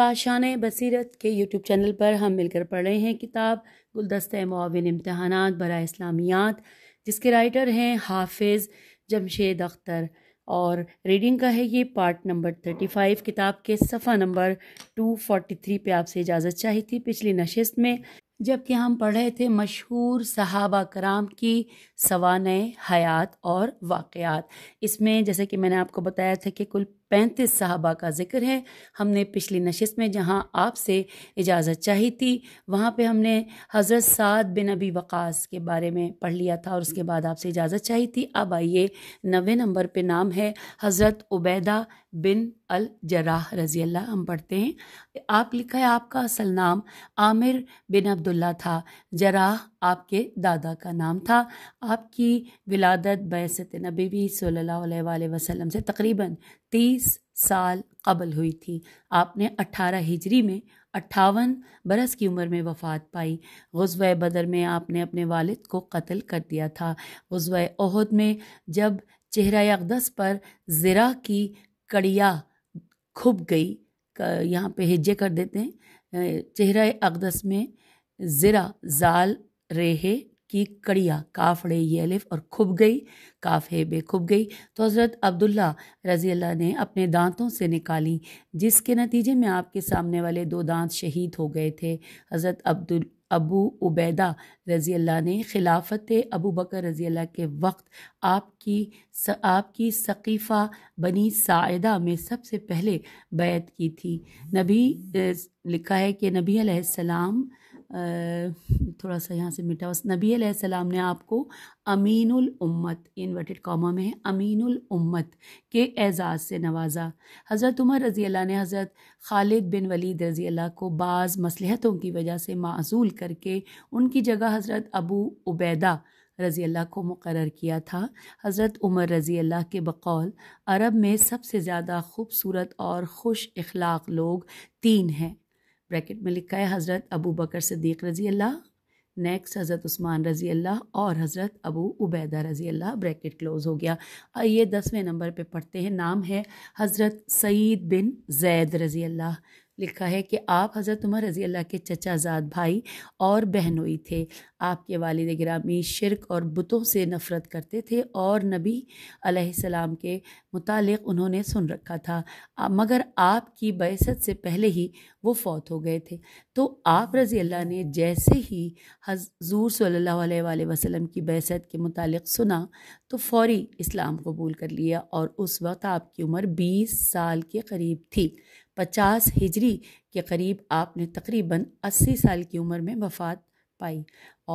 काशान बसीरत के YouTube channel पर हम मिलकर पढ़ रहे हैं किताब गुलदस्त माविन इम्तहान बरा इस्लामियात जिसके राइटर हैं हाफिज़ जमशेद अख्तर और रीडिंग का है ये पार्ट नंबर थर्टी फाइव किताब के सफ़ा नंबर टू फोर्टी थ्री पे आपसे इजाज़त चाहिए थी पिछली नशस्त में जबकि हम पढ़ रहे थे मशहूर सहाबा कराम की सवान हयात और वाक़ात इसमें जैसे कि मैंने आपको बताया था कि कुल पैंतीस साहबा का जिक्र है हमने पिछली नशस्त में जहाँ आपसे इजाज़त चाही थी वहाँ पे हमने हज़रत साद बिन अबी वक़ास के बारे में पढ़ लिया था और उसके बाद आपसे इजाज़त चाही थी अब आइए नवे नंबर पे नाम है हज़रत उबैदा बिन अल जराह रजी अल्लाह हम पढ़ते हैं आप लिखा है आपका असल नाम आमिर बिन अब्दुल्ला था जराह आपके दादा का नाम था आपकी विलादत बैसत नबीवी सल्ला वसलम से तकरीबन तीस साल कबल हुई थी आपने अट्ठारह हिजरी में अट्ठावन बरस की उम्र में वफ़ात पाई गजव बदर में आपने अपने वालिद को कत्ल कर दिया था गजव अहद में जब चेहरा अकदस पर ज़रा की कड़िया खुब गई यहाँ पे हिज्जे कर देते हैं चेहरा अकदस में ज़रा जाल रेहे की कड़िया काफड़े ये अलिफ और खुब गई काफ है बे खुब गई तो हज़रत अब्दुल्ला रज़ी अल्लाह ने अपने दांतों से निकाली जिसके नतीजे में आपके सामने वाले दो दांत शहीद हो गए थे हज़रत अब्दुल अबू उबैदा रज़ी अल्लाह ने खिलाफत अबू बकर रज़ी अल्लाह के वक्त आपकी स, आपकी सकीफ़ा बनी सायदा में सबसे पहले बैत की थी नबी लिखा है कि नबी अलैहिस्सलाम थोड़ा सा यहाँ से मिटा उस नबी सलाम ने आपको अमीनुल उम्मत इन्वर्टेड कॉमा में है अमीनुल उम्मत के एजाज़ से नवाजा हज़रत उमर रज़ी अल्लाह ने हज़रत खालिद बिन वलीद रज़ी अल्लाह को बाज़ मसलहतों की वजह से माजूल करके उनकी जगह हज़रत अबू उबैदा रज़ी अल्लाह को मुकर किया था हज़रत उमर रज़ी अल्लाह के बकौल अरब में सबसे ज़्यादा खूबसूरत और खुश अखलाक लोग तीन हैं ब्रैकेट में लिखा है हज़रत अबू बकर सदीक रज़ी अल्लाह नेक्स्ट हज़रत उस्मान रज़ी अल्लाह और हज़रत अबू उबैदा रज़ी अल्लाह ब्रैकेट क्लोज़ हो गया ये दसवें नंबर पे पढ़ते हैं नाम है हज़रत सईद बिन जैद रज़ी अल्लाह लिखा है कि आप हज़रत उमर रज़ी अल्लाह के चचाजाद भाई और बहनोई थे आपके वालद ग्रामी शिरक और बुतों से नफ़रत करते थे और नबी अलैहिस्सलाम के मुतालिक उन्होंने सुन रखा था मगर आपकी बैसत से पहले ही वो फ़ौत हो गए थे तो आप रज़ी अल्लाह ने जैसे ही हजूर सल्ला वसलम की बैसत के मुतालिक सुना तो फौरी इस्लाम कबूल कर लिया और उस वक्त आपकी उम्र बीस साल के करीब थी पचास हिजरी के करीब आपने तकरीबन अस्सी साल की उम्र में वफ़ात पाई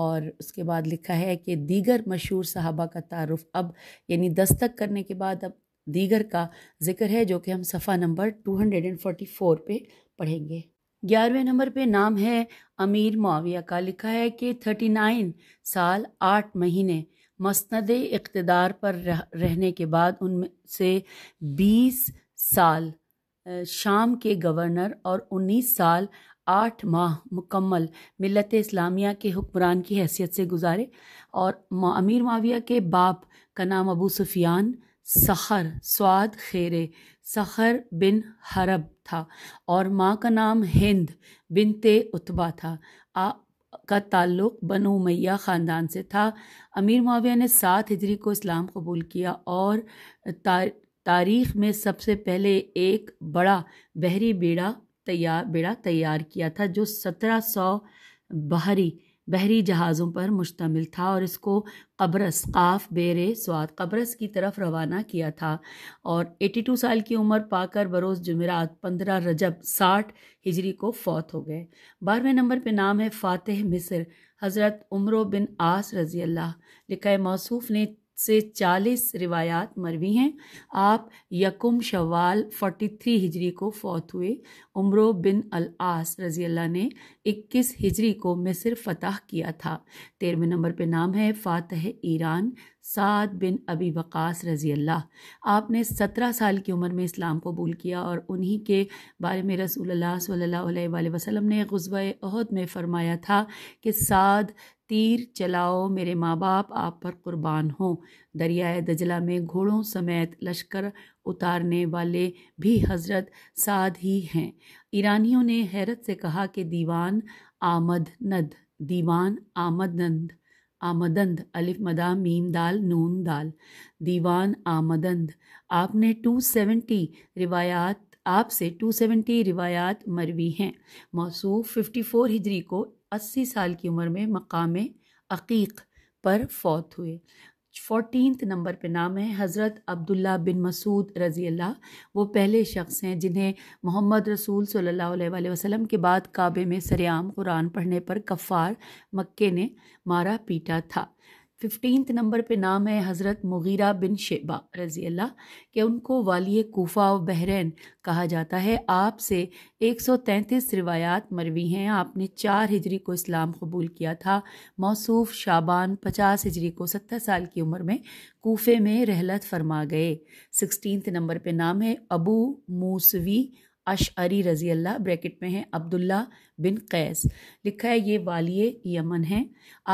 और उसके बाद लिखा है कि दीगर मशहूर साहबा का तारफ़ अब यानी दस्तक करने के बाद अब दीगर का जिक्र है जो कि हम सफ़ा नंबर 244 पे पढ़ेंगे ग्यारहवें नंबर पे नाम है अमीर माविया का लिखा है कि 39 साल आठ महीने मस्ंद इकतदार पर रह, रहने के बाद उनमें से 20 साल शाम के गवर्नर और 19 साल आठ माह मुकम्मल मिलत इस्लामिया के हुक्मरान की हैसियत से गुजारे और अमीर माविया के बाप का नाम अबू सुफियान सखर स्वाद खेरे सखर बिन हरब था और माँ का नाम हिंद बिनते उतबा था आ का ताल्लुक बनो मैया ख़ानदान से था अमीर माविया ने सात हिजरी को इस्लाम कबूल किया और तारीख़ में सबसे पहले एक बड़ा बहरी बेड़ा तैयार बेड़ा तैयार किया था जो सत्रह सौ बाहरी बहरी जहाज़ों पर मुश्तमिल था और इसको कब्रस काफ बेर स्वाद कब्रस की तरफ रवाना किया था और 82 साल की उम्र पाकर बरोज़ जुमेरात 15 रजब 60 हिजरी को फौत हो गए बारहवें नंबर पे नाम है फ़ातह मिस्र हज़रत उमरो बिन आस रज़ी अल्लाह लिखा मौसूफ ने से 40 रिवायात मरवी हैं आप यकुम शवाल 43 हिजरी को फौत हुए उम्र बिन अल आस रजी अल्लाह ने 21 हिजरी को मिस्र फतह किया था तेरहवें नंबर पे नाम है फ़ातह ईरान साद बिन अबी वक़ास रज़ी अल्लाह आपने सत्रह साल की उम्र में इस्लाम कबूल किया और उन्हीं के बारे में रसूल सल्ला सल्लल्लाहु अलैहि वसल्लम ने गुजब अहद में फ़रमाया था कि साद तीर चलाओ मेरे माँ बाप आप पर कुर्बान हो दरियाए दजला में घोड़ों समेत लश्कर उतारने वाले भी हजरत साध ही हैं ईरानियों ने हैरत से कहा कि दीवान आमद नद दीवान आमदंद आमदंद अलिफ मदा मीम दाल नून दाल दीवान आमदंद आपने 270 रिवायात आपसे 270 रिवायात मरवी हैं मौसू 54 हिजरी को अस्सी साल की उम्र में मकाम अकीक पर फौत हुए फोटीन नंबर पे नाम है हज़रत अब्दुल्ला बिन मसूद रज़ी अल्लाह वो पहले शख्स हैं जिन्हें मोहम्मद रसूल सल्ला वसलम के बाद काबे में सरेआम कुरान पढ़ने पर कफ़ार मक्के ने मारा पीटा था फिफ्टीन नंबर पे नाम है हज़रत मुगीरा बिन शेबा रज़ी अल्लाह के उनको वाली कोफ़ा और बहरीन कहा जाता है आपसे 133 रिवायात मरवी हैं आपने चार हिजरी को इस्लाम कबूल किया था मौसूफ शाबान 50 हिजरी को 70 साल की उम्र में कोफ़े में रहलत फरमा गए सिक्सटीन नंबर पे नाम है अबू मूसवी अरी रज़ी अल्लाह ब्रैकेट में है अब्दुल्ला बिन कैस लिखा है ये वाली यमन हैं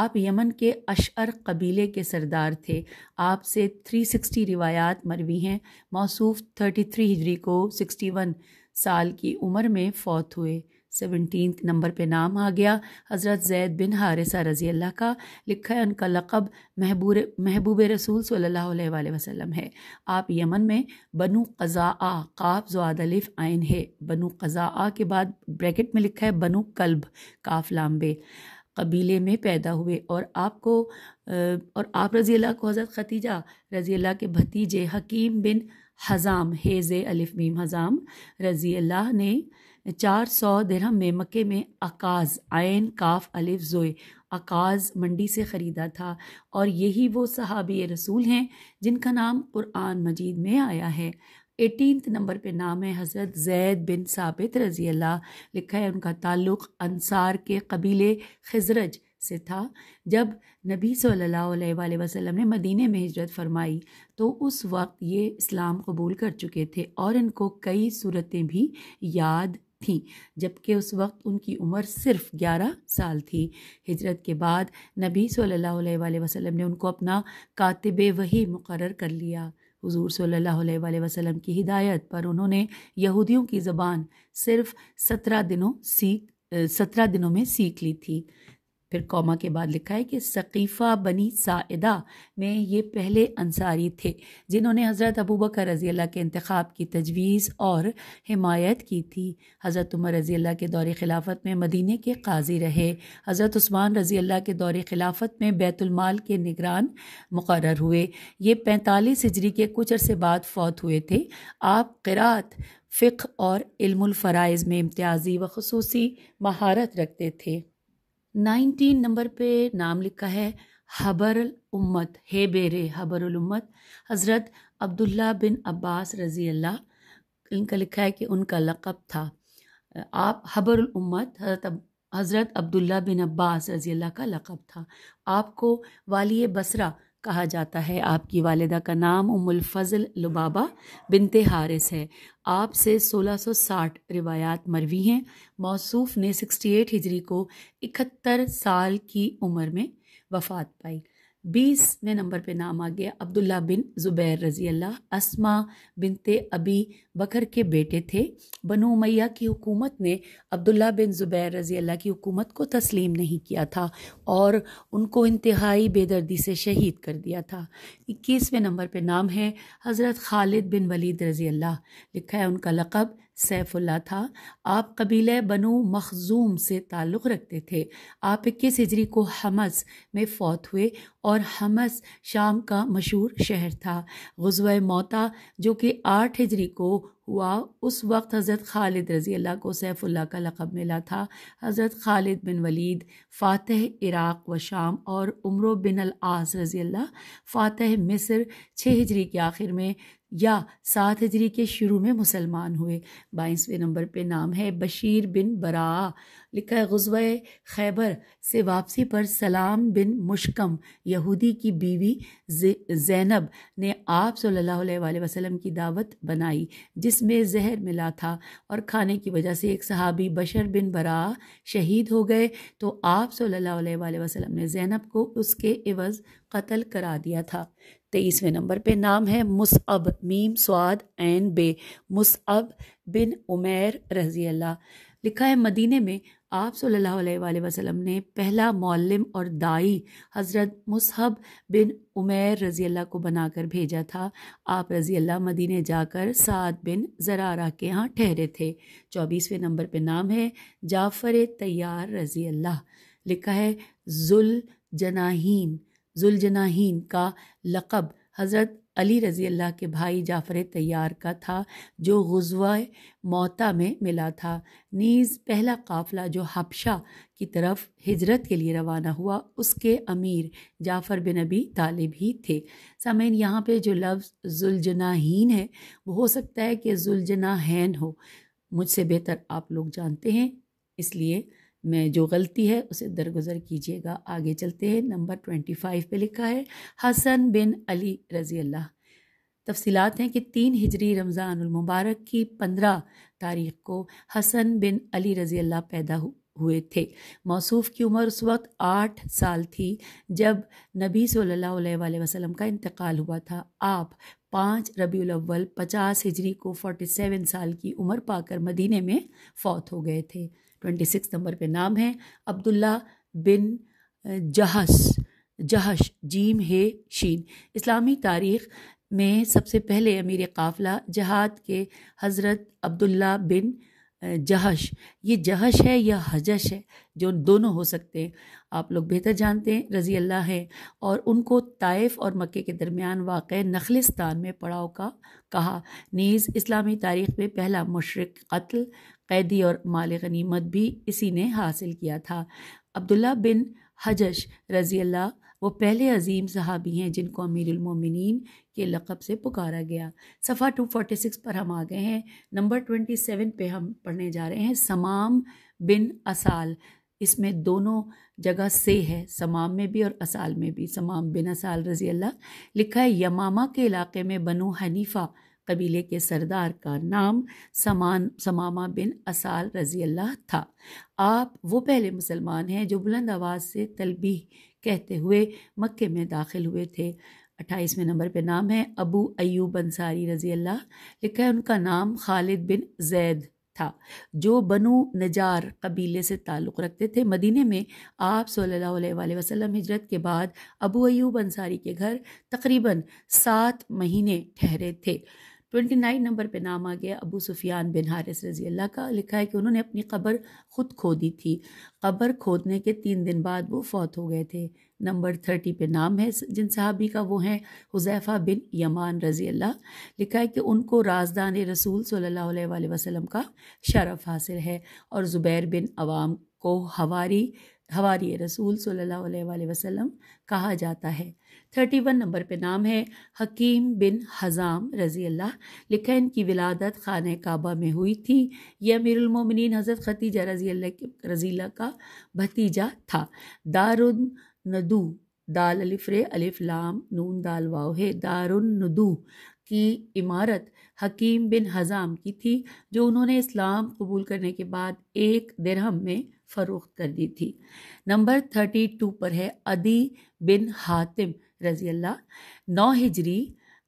आप यमन के अशअर कबीले के सरदार थे आपसे 360 रिवायात मरवी हैं मौसूफ 33 हिजरी को 61 साल की उम्र में फौत हुए सेवनटीन नंबर पे नाम आ गया हज़रत जैद बिन हारिसा रज़ी अल्लाह का लिखा है उनका लक़ब महबूर महबूब रसूल सल्ला वसम है आप यमन में बनु कज़ा काफ जवादलिफ आयन है बनु कज़ा के बाद ब्रैकेट में लिखा है बनु कल्ब काफ लाम्बे कबीले में पैदा हुए और आपको और आप रज़ी अल्लाह को हज़रत खतीजा रज़ी अल्लाह के भतीजे हकीम बिन हज़ाम हेज़ अलिफ मीम हज़ाम रज़ी अल्लाह ने चार सौ दरहम में मक्के में अकाज आयन काफ अलिफ जोए अकाज मंडी से ख़रीदा था और यही वो सहाबी रसूल हैं जिनका नाम क़ुरान मजीद में आया है एटीनथ नंबर पे नाम है हज़रत जैद बिन साबित रज़ी अल्लाह लिखा है उनका ताल्लुक़ अंसार के कबीले खजरज से था जब नबी सल्लल्लाहु अलैहि वसल्लम ने मदीने में हिजरत फरमाई तो उस वक्त ये इस्लाम कबूल कर चुके थे और इनको कई सूरतें भी याद थी जबकि उस वक्त उनकी उम्र सिर्फ 11 साल थी हिजरत के बाद नबी सल्लल्लाहु अलैहि वसल्लम ने उनको अपना कातिब वही मुकर कर लिया हुजूर सल्लल्लाहु अलैहि वसल्लम की हिदायत पर उन्होंने यहूदियों की ज़बान सिर्फ सत्रह दिनों सीख सत्रह दिनों में सीख ली थी फिर कौमा के बाद लिखा है कि सकीफ़ा बनी साइदा में ये पहले अंसारी थे जिन्होंने हज़रत अबूबकर रज़ी अल्लाह के इंतखब की तजवीज़ और हिमायत की थी हज़रत उमर रज़ी अल्लाह के दौरे खिलाफत में मदीने के काजी रहे हज़रत उस्मान रज़ी अल्लाह के दौरे खिलाफत में बैतुलमाल के निगरान मुकर हुए ये पैंतालीस हिजरी के कुछ अरसे बाद फौत हुए थे आप किरात फ़िक और इल्मुल फ़राइज़ में इम्तियाजी व खसूसी महारत रखते थे नाइनटीन नंबर पे नाम लिखा है हबर उम्मत हे बेरे हबर उम्मत हज़रत अब्दुल्ला बिन अब्बास रज़ी अल्लाह इनका लिखा है कि उनका लक़ब था आप हबरल उम्मत हज़रत हज़रत अब्दुल्ला बिन अब्बास रज़ी अल्लाह का लक़ब था आपको वाली बसरा कहा जाता है आपकी वालदा का नाम उमुल फजल लुबाबा बिनते हारिस है आप सौ 1660 रिवायात मरवी हैं मौसूफ ने 68 हिजरी को 71 साल की उम्र में वफ़ात पाई बीसवें नंबर पे नाम आ गया अब्दुल्ला बिन ज़ुबैर रज़ी अल्लाह असमा बिनते अबी बकर के बेटे थे बनो मैया की हुकूमत ने अब्दुल्ला बिन ज़ुबैर रज़ी अल्लाह की हुकूमत को तस्लीम नहीं किया था और उनको इंतहाई बेदर्दी से शहीद कर दिया था इक्कीसवें नंबर पे नाम है हज़रत खालिद बिन वलीद रज़ी अल्लाह लिखा है उनका लक़ब सैफुल्ला था आप कबीले बनो मखजूम से ताल्लुक़ रखते थे आप इक्कीस हिजरी को हमस में फौत हुए और हमस शाम का मशहूर शहर था गजवा मोता जो कि आठ हिजरी को हुआ उस वक्त हज़रत खालिद रज़ी अल्लाह को सैफुल्ला का लक़ब मिला था हज़रत खालिद बिन वलीद फ़ातह इराक़ व शाम और उम्र बिन अल आस रज़ी अल्लाह फ़ातह मिस्र छः हिजरी के आखिर में या सात हजरी के शुरू में मुसलमान हुए बाईसवें नंबर पे नाम है बशीर बिन बरा लिखा है गजब खैबर से वापसी पर सलाम बिन मुशकम यहूदी की बीवी जैनब ने आप सल्लल्लाहु अलैहि वसल्लम की दावत बनाई जिसमें जहर मिला था और खाने की वजह से एक सहाबी बशर बिन बरा शहीद हो गए तो आप सल्ला वसलम ने जैनब को उसके इवज़ कत्ल करा दिया था तेईसवें नंबर पे नाम है मुसअब मीम स्वाद एन बे मुसअब बिन उमेर रजी अल्लाह लिखा है मदीने में आप सल्लल्लाहु अलैहि वसल्लम ने पहला मौलम और दाई हज़रत मुसहब बिन उमैर रज़ी अल्लाह को बनाकर भेजा था आप रज़ी अल्लाह मदीने जाकर साद बिन ज़रारा के यहाँ ठहरे थे चौबीसवें नंबर पे नाम है जाफ़र तैयार रज़ी अल्लाह लिखा है जुल जनाहीन जुलजनाहीन का लक़ब हज़रत अली रज़ी अल्लाह के भाई जाफ़र तैयार का था जो गजवा मौता में मिला था नीज़ पहला काफ़िला जो हबशा की तरफ हिजरत के लिए रवाना हुआ उसके अमीर जाफ़र बिन अबी तालिब ही थे समय यहाँ पे जो लफ्ज़ जुलजनाहीन है वो हो सकता है कि जुलजनाहैन हो मुझसे बेहतर आप लोग जानते हैं इसलिए में जो गलती है उसे दरगुजर कीजिएगा आगे चलते हैं नंबर ट्वेंटी फाइव पर लिखा है हसन बिन अली रज़ी अल्लाह तफसीत हैं कि तीन हिजरी रमज़ानमबारक की पंद्रह तारीख को हसन बिन अली रज़ी अल्लाह पैदा हुए थे मौसू की उम्र उस वक्त आठ साल थी जब नबी सल्ला वसलम का इंतकाल हुआ था आप पाँच रबी अव्वल पचास हिजरी को फ़ोटी सेवन साल की उम्र पाकर मदीने में फौत हो गए थे ट्वेंटी सिक्स नंबर पे नाम है अब्दुल्ला बिन जहस जहश जीम हे शीन इस्लामी तारीख़ में सबसे पहले अमीर काफ़िला जहाद के हज़रत अब्दुल्ला बिन जहश ये जहश है या हजश है जो दोनों हो सकते हैं आप लोग बेहतर जानते हैं रज़ी अल्लाह है और उनको ताइफ और मक्के के दरमियान वाक़ नखलिस्तान में पड़ाव का कहा नीज़ इस्लामी तारीख़ में पहला मशरक़ कत्ल कैदी और माल गनीमत भी इसी ने हासिल किया था अब्दुल्ला बिन हजश रज़ी अल्लाह वो पहले अजीम सहाबी हैं जिनको अमीरमिन के लक़ब से पुकारा गया सफ़ा 246 पर हम आ गए हैं नंबर 27 पे हम पढ़ने जा रहे हैं समाम बिन असाल इसमें दोनों जगह से है समाम में भी और असाल में भी समाम बिन असाल रजी अल्लाह लिखा है यमामा के इलाके में बनो हनीफ़ा कबीले के सरदार का नाम समान समामा बिन असाल रजी अल्लाह था आप वो पहले मुसलमान हैं जो बुलंद आवाज़ से तलबी कहते हुए मक्के में दाखिल हुए थे अट्ठाईसवें नंबर पे नाम है अबू अयूब अंसारी रजी अल्लाह लिखा है उनका नाम खालिद बिन जैद था जो बनु नजार कबीले से ताल्लुक़ रखते थे मदीने में आप सल्लल्लाहु अलैहि वसल्लम हिजरत के बाद अबू अयूब अंसारी के घर तकरीबन सात महीने ठहरे थे ट्वेंटी तो नाइन नंबर पे नाम आ गया अबू सुफियान बिन हारिस रजी अल्लाह का लिखा है कि उन्होंने अपनी कब्र खुद खोदी थी कब्र खोदने के तीन दिन बाद वो फौत हो गए थे नंबर थर्टी पे नाम है जिन साहबी का वो हैं हुजैफ़ा बिन यमान रजी अल्लाह लिखा है कि उनको राजदान रसूल सल्ला वसलम का शरफ़ हासिल है और ज़ुबैर बिन अवाम को हवारी हवारी रसूल सल्ला वसलम कहा जाता है थर्टी वन नंबर पे नाम है हकीम बिन हज़ाम रज़ी अल्लाह लिखा इनकी विलादत खान काबा में हुई थी यह अमीरमिन हज़रत खतीजा रज़ी रज़ीला का भतीजा था दारुन नदू दाल अलिफ्रे अलिफ लाम नून दाल वाव है दारुन नदू की इमारत हकीम बिन हज़ाम की थी जो उन्होंने इस्लाम कबूल करने के बाद एक दिरहम में फ़रोख्त कर दी थी नंबर थर्टी टू पर है अदी बिन हातिम रजी अल्लाह नौ हिजरी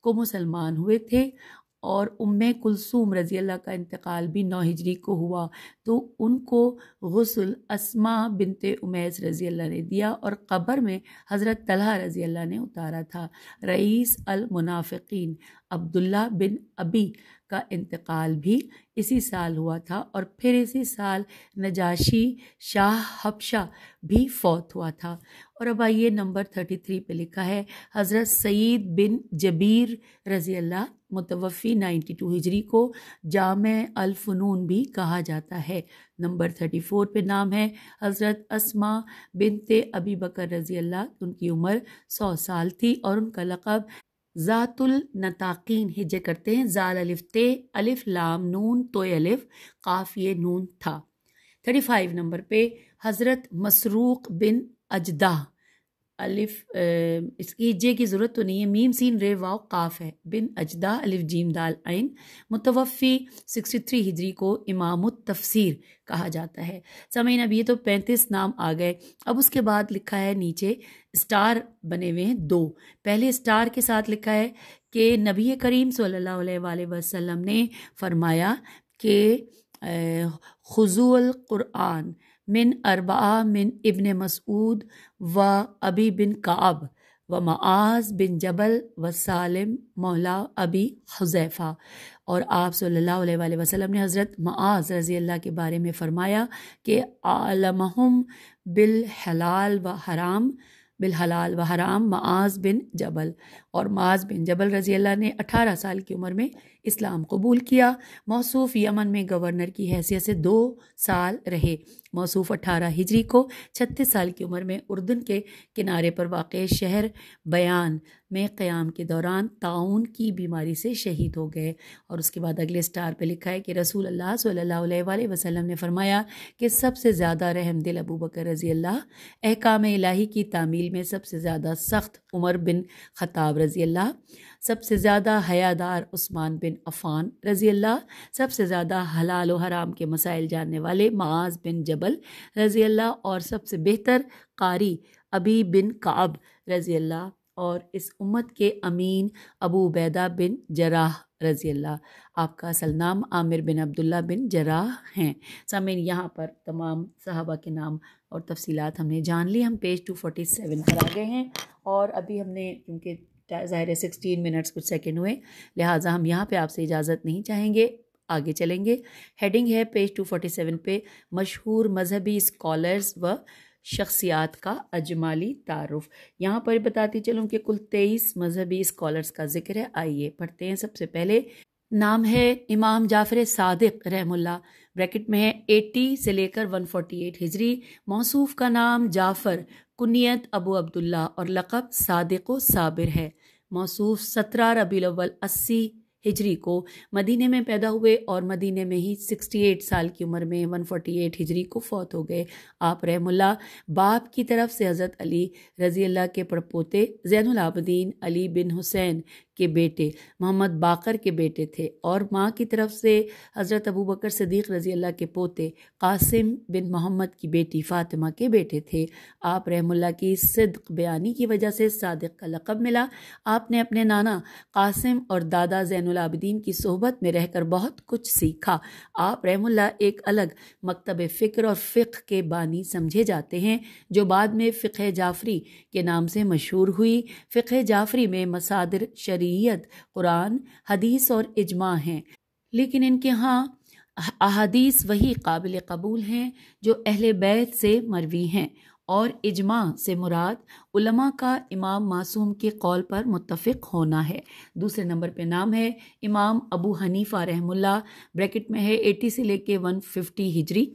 को मुसलमान हुए थे और उम कुलसूम रज़ी अल्लाह का इंतकाल भी नौ हिजरी को हुआ तो उनको गसल असमा बिनते उमैस रज़ी अल्लाह ने दिया और क़बर में हज़रत तलहा रज़ी अल्लाह ने उतारा था रईस अल मुनाफ़िकीन अब्दुल्ला बिन अबी का इंतकाल भी इसी साल हुआ था और फिर इसी साल नजाशी शाह हबशा भी फौत हुआ था और अब आइए नंबर थर्टी थ्री पर लिखा है हज़रत सईद बिन जबीर रज़ी अल्लाह मुतवफ़ी नाइन्टी टू हिजरी को जाम अलफनून भी कहा जाता है नंबर थर्टी फोर पर नाम है हज़रत असमा बिनते अबी बकर रज़ी अल्लाह उनकी उम्र सौ साल थी और उनका लक़ब ज़ातुल नताकीन हिज्जे करते हैं ज़ाल अलिफ ते अलिफ लाम नून तोय अलिफ काफ़ ये नून था थर्टी फाइव नंबर पे हज़रत मसरूक बिन अजदा अलिफ इसकी जे की ज़रूरत तो नहीं है मीम सीन रे वाव काफ है बिन अजदा अलिफ जीम दाल आइन मुतवफ़ी 63 हिजरी को इमाम तफसीर कहा जाता है समय अब ये तो 35 नाम आ गए अब उसके बाद लिखा है नीचे स्टार बने हुए हैं दो पहले स्टार के साथ लिखा है कि नबी करीम सल्ला वसम ने फरमाया कि खजूल क़ुरान मिन अरबा मिन इबन मसूद व अबी बिन काब व मज़ बिन जबल व सालम मौला अबी हजैफ़ा और आप सल्लल्लाहु अलैहि वसल्लम ने हज़रत मज़ रज़ी अल्लाह के बारे में फ़रमाया कि आलमहम बिल हलाल व हराम बिल हलाल व हराम मआज़ बिन जबल और माज बिन जबल रज़ी अल्लाह ने अठारह साल की उम्र में इस्लाम कबूल किया मौसू यमन में गवर्नर की हैसियत से दो साल रहे मौसूफ अठारह हिजरी को छत्तीस साल की उम्र में उर्दन के किनारे पर वाक़ शहर बयान में क़याम के दौरान ताउन की बीमारी से शहीद हो गए और उसके बाद अगले स्टार पर लिखा है कि रसूल अल्लाह सल्ला वसलम ने फरमाया कि सबसे ज़्यादा रहमदिल अबू बकर रज़ी अल्लाह अहकाम इलाही की तामील में सबसे ज़्यादा सख्त उमर बिन ख़ताब रज़ी अल्लाह सबसे ज़्यादा हयादार उस्मान बिन अफ़ान रज़ी अल्लाह सबसे ज़्यादा हलाल व हराम के मसाइल जानने वाले माज बिन जब जबल रज़ी अल्लाह और सबसे बेहतर कारी अबी बिन काब रज़ी अल्लाह और इस उम्मत के अमीन अबू बैदा बिन जराह रज़ी अल्लाह आपका असल नाम आमिर बिन अब्दुल्ला बिन जराह हैं समीन यहाँ पर तमाम सहाबा के नाम और तफसीलात हमने जान ली हम पेज टू फोर्टी सेवन पर आ गए हैं और अभी हमने क्योंकि ज़ाहिर सिक्सटीन मिनट्स कुछ सेकेंड हुए लिहाजा हम यहाँ पे आपसे इजाज़त नहीं चाहेंगे आगे चलेंगे हेडिंग है पेज 247 पे मशहूर मजहबी स्कॉलर्स व शख्सियात का अजमाली तारफ़ यहाँ पर बताती चलूँ कि कुल तेईस मजहबी स्कॉलर्स का जिक्र है आइए पढ़ते हैं सबसे पहले नाम है इमाम जाफर सादिक रहमुल्ला ब्रैकेट में है 80 से लेकर 148 हिजरी मौसूफ का नाम जाफ़र कुनीत अबू अब्दुल्ला और लक़ब सादिक साबिर है मौसूफ सत्रह रबी अव्वल अस्सी हिजरी को मदीने में पैदा हुए और मदीने में ही 68 साल की उम्र में 148 हिजरी को फौत हो गए आप रहमुल्ला बाप की तरफ से हज़रत अली रजी अल्लाह के पड़पोते जैनलाबद्दीन अली बिन हुसैन के बेटे मोहम्मद बाकर के बेटे थे और माँ की तरफ से हज़रत अबू बकर सदीक़ रज़ी अल्लाह के पोते कासिम बिन मोहम्मद की बेटी फ़ातिमा के बेटे थे आप रहमुल्ला की सिद्क बयानी की वजह से सादिक का लक़ब मिला आपने अपने नाना कासिम और दादा जैनलाबद्दीन की सोहबत में रहकर बहुत कुछ सीखा आप रहमुल्ला एक अलग मकतब फ़िक्र और फ़िक के बानी समझे जाते हैं जो बाद में फ़िक जाफरी के नाम से मशहूर हुई फ़िक जाफरी में मसादर शरीर शरीयत कुरान हदीस और इजमा हैं लेकिन इनके यहाँ अहदीस वही काबिल कबूल हैं जो अहल बैत से मरवी हैं और इजमा से मुराद उलमा का इमाम मासूम के कौल पर मुतफ़ होना है दूसरे नंबर पे नाम है इमाम अबू हनीफ़ा रहमुल्ला ब्रैकेट में है 80 से लेके 150 हिजरी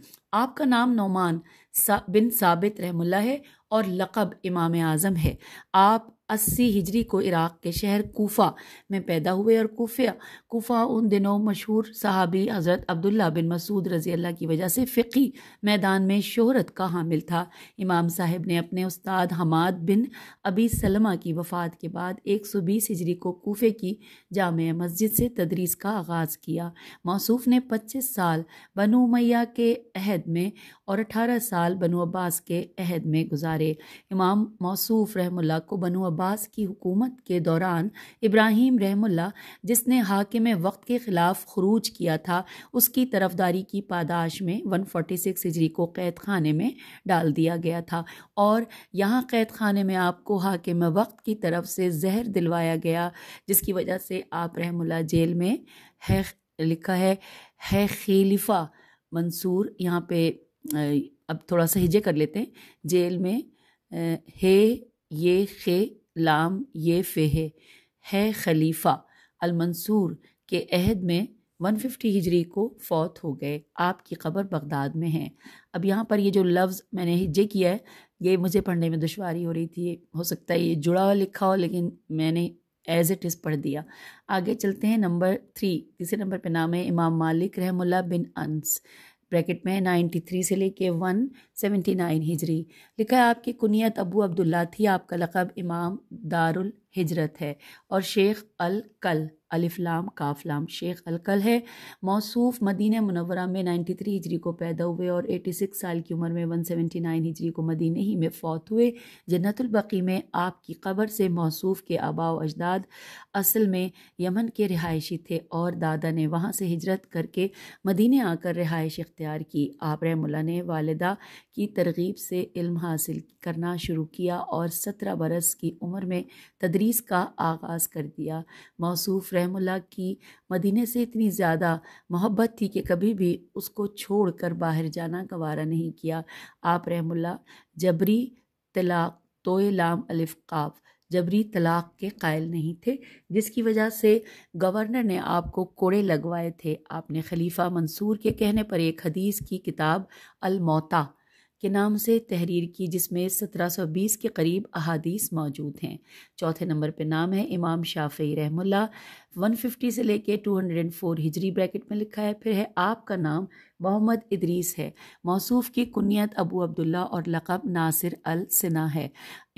आपका नाम नौमान सा, बिन साबित रहमुल्ला है और लक़ब इमाम आज़म है आप अस्सी हिजरी को इराक़ के शहर कोफ़ा में पैदा हुए और कोफ़िया कोफ़ा उन दिनों मशहूर सहाबी हज़रत अब्दुल्ला बिन मसूद रज़ी अल्लाह की वजह से फ़िकी मैदान में शोहरत का हामिल था इमाम साहब ने अपने उस्ताद हमाद बिन अबी सलमा की वफ़ात के बाद एक सौ बीस हिजरी को कोफ़े की जाम मस्जिद से तदरीस का आगाज़ किया मौसू ने पच्चीस साल बनु मैया के अहद में और अठारह साल साल बनु अब्बास के अहद में गुजारे इमाम मौसूफ रहमुल्ला को बनु अब्बास की हुकूमत के दौरान इब्राहिम रहमुल्ला जिसने हाकिम वक्त के ख़िलाफ़ खरूज किया था उसकी तरफदारी की पादाश में 146 हिजरी को कैद खाने में डाल दिया गया था और यहाँ कैद खाने में आपको हाकिम वक्त की तरफ से जहर दिलवाया गया जिसकी वजह से आप रहमुल्ला जेल में है लिखा है है खलीफा मंसूर यहाँ पे अब थोड़ा सा हिजे कर लेते हैं जेल में हे ये खे लाम ये फे है, है खलीफा अलमंसूर के अहद में 150 हिजरी को फौत हो गए आपकी ख़बर बगदाद में है अब यहाँ पर ये जो लफ्ज़ मैंने हिजे किया है ये मुझे पढ़ने में दुशारी हो रही थी हो सकता है ये जुड़ा हुआ लिखा हो लेकिन मैंने एज़ इट इज़ पढ़ दिया आगे चलते हैं नंबर थ्री तीसरे नंबर पे नाम है इमाम मालिक रहमुल्ला बिन अनस ब्रैकेट में 93 से लेके 179 हिजरी लिखा है आपकी कुनियत अबू अब्दुल्ला थी आपका लकब इमाम दारुल हिजरत है और शेख अल कल अलिफ्लाम काफलाम शेख अल कल है मौसूफ मदीने मुनवरा में 93 हिजरी को पैदा हुए और 86 साल की उम्र में 179 हिजरी को मदीने ही में फौत हुए जन्नतुलबकी में आपकी कबर से मौसूफ के आबाव अजदाद असल में यमन के रिहायशी थे और दादा ने वहाँ से हिजरत करके मदीने आकर रिहाइश इख्तियार की आप रहमुल्ला ने वालदा की तरगीब से इल्म हासिल करना शुरू किया और सत्रह बरस की उम्र में तदरी तदरीस का आगाज़ कर दिया मौसूफ़ रहमुल्ला की मदीने से इतनी ज़्यादा मोहब्बत थी कि कभी भी उसको छोड़ कर बाहर जाना गवारा नहीं किया आप रहमुल्ला जबरी तलाक तोय लाम अलिफ काफ़ जबरी तलाक के कायल नहीं थे जिसकी वजह से गवर्नर ने आपको कोड़े लगवाए थे आपने खलीफा मंसूर के कहने पर एक हदीस की किताब अलमौता के नाम से तहरीर की जिसमें 1720 के करीब अहादीस मौजूद हैं चौथे नंबर पर नाम है इमाम शाफी रहमुल्ला 150 से लेके 204 हिजरी ब्रैकेट में लिखा है फिर है आपका नाम मोहम्मद इदरीस है मौसूफ़ की कुनियत अबू अब्दुल्ला और लकब नासिर अल सिना है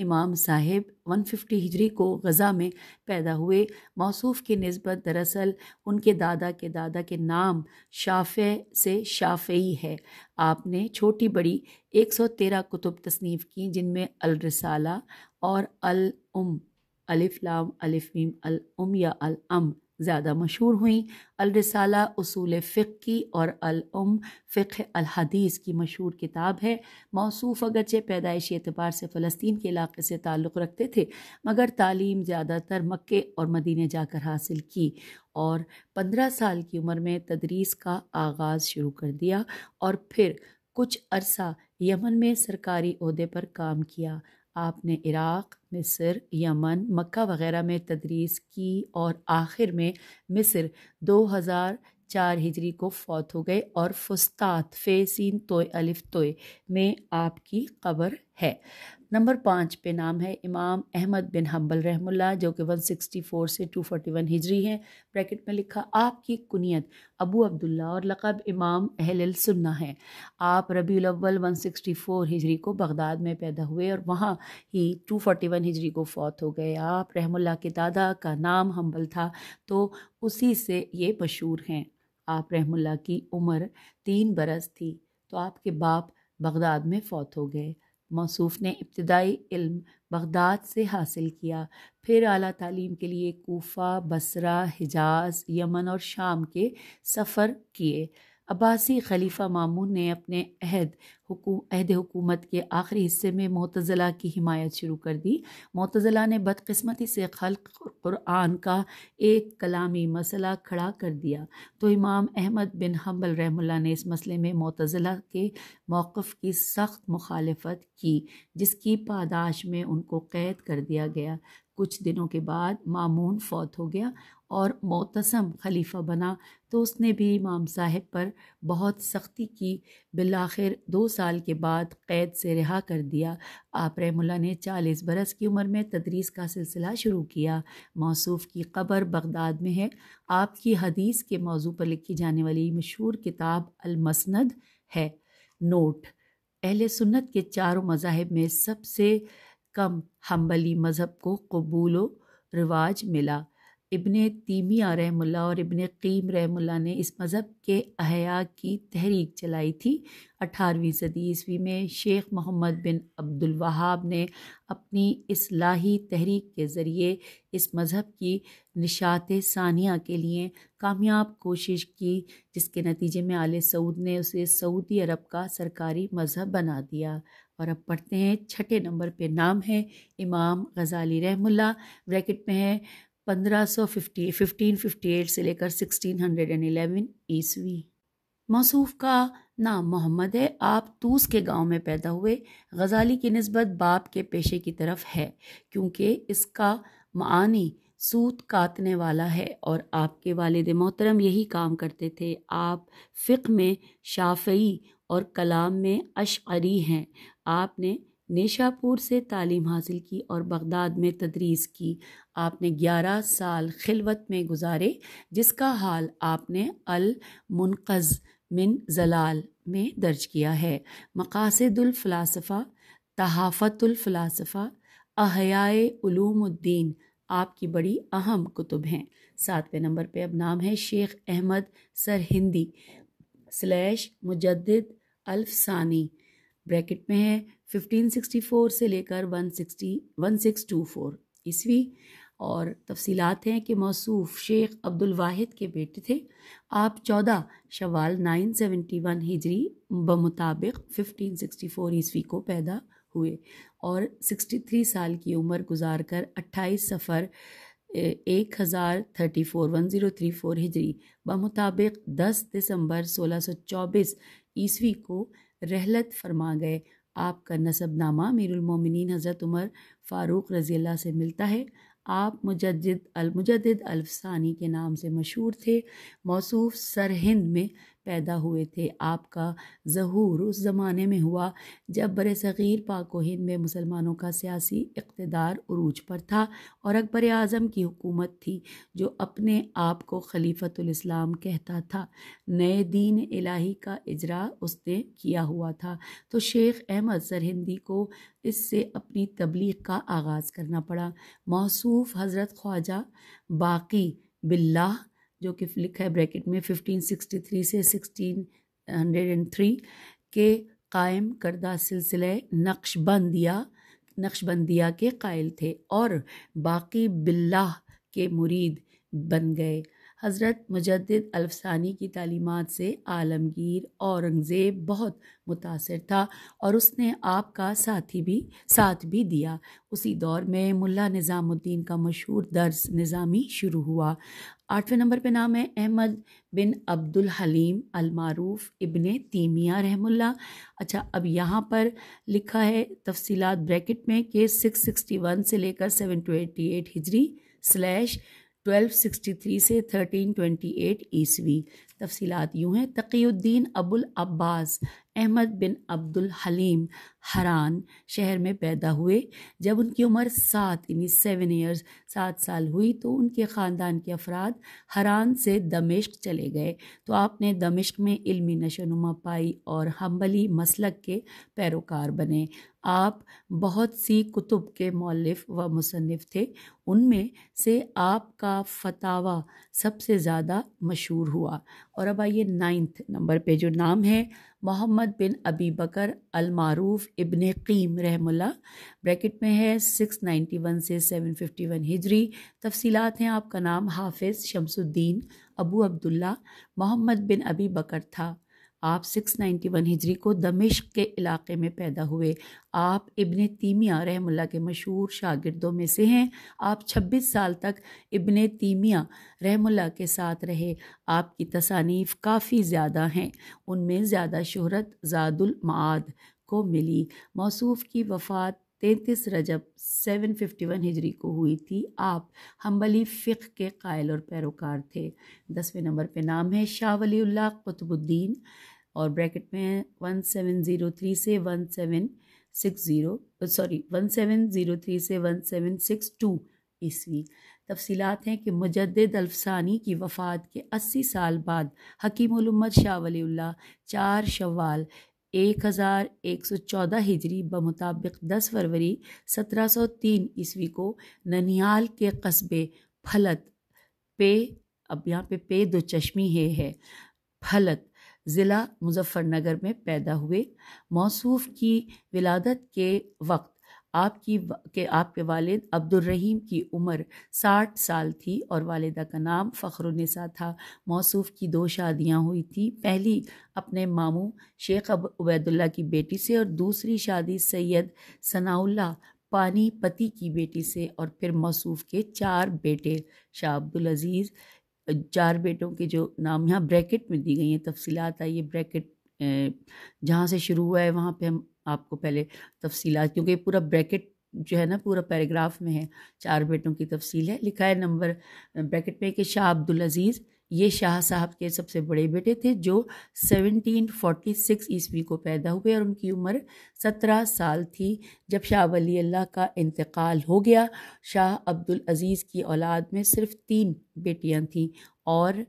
इमाम साहिब 150 हिजरी को गज़ा में पैदा हुए मौसूफ़ की नस्बत दरअसल उनके दादा के दादा के नाम शाफ़े से शाफ़ई है आपने छोटी बड़ी 113 कुतुब तसनीफ़ की जिनमें अलरसाला और अल उम अलिफ लाम अलिफ अल उम या अल अम ज़्यादा मशहूर हुई अलरसाला उसूल फ़िक की और उम फ़िक हदीस की मशहूर किताब है मौसूफ अगरचे पैदाइशी एतबार से फ़लस्तीन के इलाके से ताल्लुक़ रखते थे मगर तालीम ज़्यादातर मक्के और मदीने जाकर हासिल की और पंद्रह साल की उम्र में तदरीस का आगाज़ शुरू कर दिया और फिर कुछ अरसा यमन में सरकारी अहदे पर काम किया आपने इराक़ मिस्र यमन मक्का वगैरह में तदरीस की और आखिर में मिस्र 2004 हिजरी को फौत हो गए और फुस्तात फेसिन तोय अलिफ तोय में आपकी कबर है नंबर पाँच पे नाम है इमाम अहमद बिन हम्बल रहमुल्ला जो कि 164 से 241 हिजरी हैं ब्रैकेट में लिखा आपकी कुनियत अबू अब्दुल्ला और लकब इमाम अहल सुन्ना है आप रबी अव्वल 164 हिजरी को बगदाद में पैदा हुए और वहाँ ही 241 हिजरी को फौत हो गए आप रहमुल्ला के दादा का नाम हम्बल था तो उसी से ये मशहूर हैं आप रहमुल्ला की उम्र तीन बरस थी तो आपके बाप बगदाद में फौत हो गए मौसूफ ने इब्तदाई इल्म बगदाद से हासिल किया फिर अली तालीम के लिए कोफा बसरा हिजाज यमन और शाम के सफ़र किए अब्बासी खलीफा मामून ने अपने अहद अहद हुकूमत के आखिरी हिस्से में मतज़ला की हिमायत शुरू कर दी मतज़ला ने बदकस्मती से खल कुरान का एक कलामी मसला खड़ा कर दिया तो इमाम अहमद बिन हम्बल रहमुल्ला ने इस मसले में मतज़ला के मौक़ की सख्त मुखालफत की जिसकी पादाश में उनको कैद कर दिया गया कुछ दिनों के बाद मामून फौत हो गया और मोतसम खलीफा बना तो उसने भी इमाम साहब पर बहुत सख्ती की बिलाखिर दो साल के बाद क़ैद से रिहा कर दिया आप रहमुल्ला ने चालीस बरस की उम्र में तदरीस का सिलसिला शुरू किया मौसूफ़ की कब्र बगदाद में है आपकी हदीस के मौजू पर लिखी जाने वाली मशहूर किताब अलमसनद है नोट अहल सुन्नत के चारों मजाहब में सबसे कम हम्बली मज़हब को कबूल रिवाज मिला इबन तीमिया रहमुल्ला और इबन कीम रहमुल्ला ने इस मज़हब के अहया की तहरीक चलाई थी अठारहवीं सदी ईस्वी में शेख मोहम्मद बिन अब्दुल वहाब ने अपनी इसलाही तहरीक के ज़रिए इस मज़हब की निशात सानिया के लिए कामयाब कोशिश की जिसके नतीजे में आल सऊद ने उसे सऊदी अरब का सरकारी मज़हब बना दिया और अब पढ़ते हैं छठे नंबर पे नाम है इमाम गज़ाली रहमुल्ला ब्रैकेट में है पंद्रह सौ फिफ्टी फिफ्टीन फिफ्टी एट से लेकर सिक्सटीन हंड्रेड एंड एलेवन ईस्वी मौसूफ का नाम मोहम्मद है आप तूस के गांव में पैदा हुए गजाली की नस्बत बाप के पेशे की तरफ है क्योंकि इसका मानी सूत काटने वाला है और आपके वालद मोहतरम यही काम करते थे आप फ़िक में शाफई और कलाम में अशरी हैं आपने नेशापुर से तालीम हासिल की और बगदाद में तदरीस की आपने 11 साल खिलवत में गुजारे जिसका हाल आपने अल मुनक़ज़ मिन जलाल में दर्ज किया है मकासदुलफ़लासफ़ा तहाफ़तुलफ़लासफ़ा अहयाए उलूमुद्दीन आपकी बड़ी अहम कुतुब हैं सातवें नंबर पे अब नाम है Shaikh Ahmad Sirhindi slash Mujaddid Alfsani bracket में है 1564 से लेकर 160 1624 ईस्वी और तफसीलात हैं कि मौसूफ शेख अब्दुल वाहिद के बेटे थे आप चौदह शवाल 971 हिजरी बमुताबिक 1564 ईस्वी को पैदा हुए और 63 साल की उम्र गुजार कर अट्ठाईस सफ़र एक हज़ार thirty four one zero three four हिजरी बमुताबिक दस दिसंबर सोलह सौ चौबीस ईस्वी को रहलत फरमा गए आपका नसबनामा मीरमिन हज़रत उमर फ़ारूक रज़ील्ला से मिलता है आप मुजद अलमुजद अलफसानी के नाम से मशहूर थे मौसू सरहिंद में पैदा हुए थे आपका जहूर उस ज़माने में हुआ जब बर सग़ीर पाक हिंद में मुसलमानों का सियासी इकतदार उरूज पर था और अकबर आज़म की हुकूमत थी जो अपने आप को खलीफतुलस्लाम कहता था नए दीन इलाही का इजरा उसने किया हुआ था तो शेख अहमद सरहिंदी को इससे अपनी तबलीग का आगाज़ करना पड़ा मौसूफ हज़रत ख्वाजा बाकी बिल्ला जो कि लिखा है ब्रैकेट में 1563 से 1603 के कायम करदा सिलसिले नक्शबंदिया नक्शबंदिया के कायल थे और बाकी बिल्लाह के मुरीद बन गए हज़रत मुजद अलफसानी की तालीमत से आलमगीर औरंगज़ेब बहुत मुतासर था और उसने आपका साथी भी साथ भी दिया उसी दौर में मुल्ला निज़ामुद्दीन का मशहूर दर्स निज़ामी शुरू हुआ आठवें नंबर पे नाम है अहमद बिन अब्दुल हलीम अलमारूफ इबन तीमिया रहमुल्ला अच्छा अब यहाँ पर लिखा है तफसीलात ब्रैकेट में कि 661 से लेकर 728 हिजरी स्लैश 1263 से 1328 ईस्वी तफसीलात यूँ हैं तकीुद्दीन अबुल अब्बास अहमद बिन अब्दुल हलीम हरान शहर में पैदा हुए जब उनकी उम्र सात यानी सेवन ईयर्स सात साल हुई तो उनके ख़ानदान के अफराद हरान से दमिश्क चले गए तो आपने दमिश्क में इल्मी नशोनुमा पाई और हम्बली मसलक के पैरोकार बने आप बहुत सी कुतुब के मौलफ व मुसनफ़ थे उनमें से आपका फतावा सबसे ज़्यादा मशहूर हुआ और अब आइए नाइन्थ नंबर पे जो नाम है मोहम्मद बिन अबी बकर अलमारूफ इबन कीम रहमुल्ला ब्रैकेट में है 691 से 751 हिजरी तफसीलात हैं आपका नाम हाफिज़ शमसुद्दीन अबू अब्दुल्ला मोहम्मद बिन अबी बकर था आप 691 हिजरी को दमिश्क के इलाके में पैदा हुए आप इबन तीमिया रहमुल्ला के मशहूर शागिर्दों में से हैं आप 26 साल तक इबन तीमिया रहमुल्ला के साथ रहे आपकी तसानीफ काफ़ी ज़्यादा हैं उनमें ज़्यादा शहरत ज़ादुलमाद को मिली मौसूफ की वफ़ात तैंतीस रजब 751 हिजरी को हुई थी आप हम्बली फ़िक के कायल और पैरोकार थे दसवें नंबर पे नाम है शाह वलील्ला कुतुबुद्दीन और ब्रैकेट में वन सेवन ज़ीरो थ्री से one seven six zero sorry one seven zero three से वन सेवन सिक्स टू ईस्वी तफसीलात हैं कि मुजद अल्फसानी की वफ़ात के अस्सी साल बाद हकीम उलमद शाह वली चार शवाल एक हज़ार एक सौ चौदह हिजरी बमुताबिक दस फरवरी सत्रह सौ तीन ईस्वी को ननिहाल के कस्बे फलत पे अब यहाँ पे पे दो चश्मी है, है फलत ज़िला मुजफ्फरनगर में पैदा हुए मौसूफ की विलादत के वक्त आपकी के आपके वालिद रहीम की उम्र साठ साल थी और वालदा का नाम फ़खरुनिसा था मौसूफ की दो शादियां हुई थी पहली अपने मामू शेख अब उबैदुल्ला की बेटी से और दूसरी शादी सैयद सनाउल्ला पानीपति की बेटी से और फिर मौसूफ के चार बेटे शाह अब्दुल अज़ीज़ चार बेटों के जो नाम यहाँ ब्रैकेट में दी गई हैं तफसीलात आई ये ब्रैकेट जहाँ से शुरू हुआ है वहाँ पे हम आपको पहले तफसीलात क्योंकि पूरा ब्रैकेट जो है ना पूरा पैराग्राफ में है चार बेटों की तफसील है लिखा है नंबर ब्रैकेट में कि शाह अब्दुल अज़ीज़ ये शाह साहब के सबसे बड़े बेटे थे जो 1746 ईस्वी को पैदा हुए और उनकी उम्र 17 साल थी जब शाह वली अल्लाह का इंतकाल हो गया शाह अब्दुल अज़ीज़ की औलाद में सिर्फ तीन बेटियां थीं और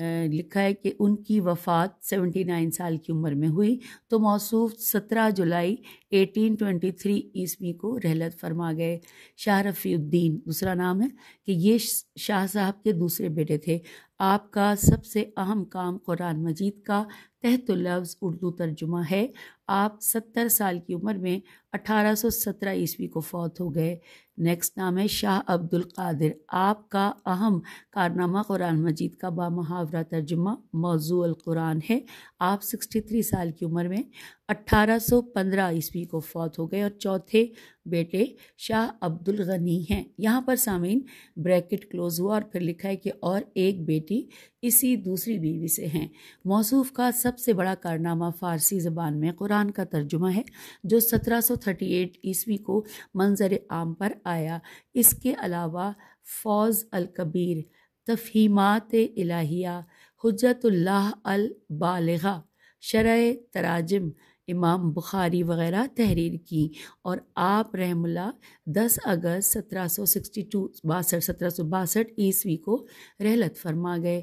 लिखा है कि उनकी वफ़ात 79 साल की उम्र में हुई तो मौसू 17 जुलाई 1823 ईस्वी को रहलत फरमा गए शाह रफ़ीउद्दीन दूसरा नाम है कि ये शाह साहब के दूसरे बेटे थे आपका सबसे अहम काम कुरान मजीद का तहत लफ्ज़ उर्दू तर्जुमा है आप 70 साल की उम्र में 1817 ईस्वी को फौत हो गए नेक्स्ट नाम है शाह अब्दुल कादिर आपका अहम कारनामा कुरान मजीद का बामहावरा तर्जुमा मौजूल कुरान है आप 63 साल की उम्र में 1815 ईस्वी को फौत हो गए और चौथे बेटे शाह अब्दुल गनी हैं यहाँ पर सामीन ब्रैकेट क्लोज हुआ और फिर लिखा है कि और एक बेटी इसी दूसरी बीवी से हैं मौसू का सबसे बड़ा कारनामा फ़ारसी ज़बान में कुरान कुरान का तर्जुमा है जो 1738 ईस्वी को मंजर आम पर आया इसके अलावा फौज अल कबीर तफहीमात इलाहिया हजतुल्लाह अल बालगा तराजम इमाम बुखारी वगैरह तहरीर की और आप रहमुल्ला 10 अगस्त 1762 बासठ सत्रह बासठ ईस्वी को रहलत फरमा गए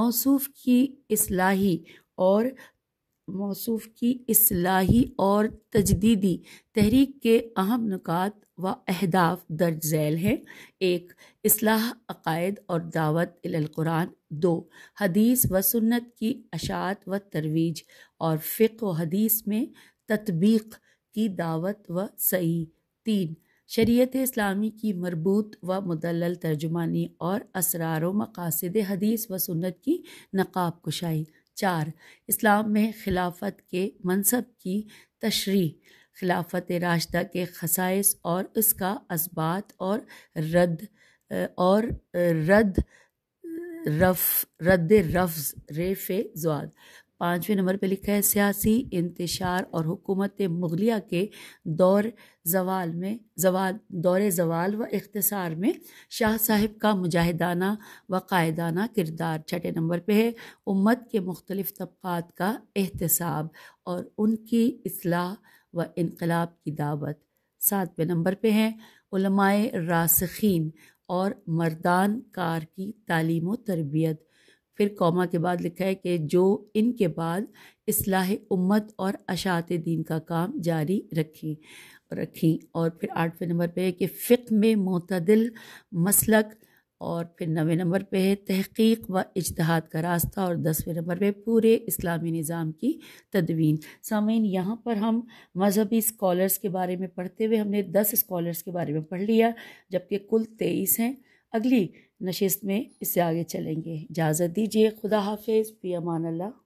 मौसूफ की इसलाही और मौसूफ की असलाही और तजदीदी तहरीक के अहम नुकात व अहदाफ दर्ज झैल हैं एक असलाह अकायद और दावत अलकुरान दो हदीस व सुन्नत की अशात व तरवीज और फ़िक व हदीस में ततबीक की दावत व सही तीन शरीत इस्लामी की मरबूत व मदल तर्जुमानी और असरार मकासद हदीस व सुन्नत की नकाब कुशाई चार इस्लाम में खिलाफत के मनसब की तशरी खिलाफत राशदा के खसाइस और इसका असबात और रद्द और रद्द रफ रद्द रफ्ज़ रेफ जवाद पाँचवें नंबर पे लिखा है सियासी इंतशार और हुकूमत मुगलिया के दौर जवाल में जवाल दौर जवाल व इख्तसार में शाह साहिब का मुजाहिदाना व कायदाना किरदार छठे नंबर पे है उम्मत के मुख्तलिफ तबक़ात का एहतसाब और उनकी असलाह व इनकलाब की दावत सातवें नंबर पे हैं रासखीन और मर्दान कार की तालीम व तरबियत फिर कौमा के बाद लिखा है कि जो इनके बाद असलाह उम्मत और अशात दीन का काम जारी रखें रखें और फिर आठवें नंबर पे है कि फ़िक में मतदिल मसलक और फिर नवे नंबर पे है तहकीक व इजतहाद का रास्ता और दसवें नंबर पे पूरे इस्लामी निज़ाम की तदवीन सामीन यहाँ पर हम मजहबी स्कॉलर्स के बारे में पढ़ते हुए हमने दस स्कॉलर्स के बारे में पढ़ लिया जबकि कुल तेईस हैं अगली नशस्त में इससे आगे चलेंगे इजाज़त दीजिए खुदा हाफिज़ पी अमान अल्लाह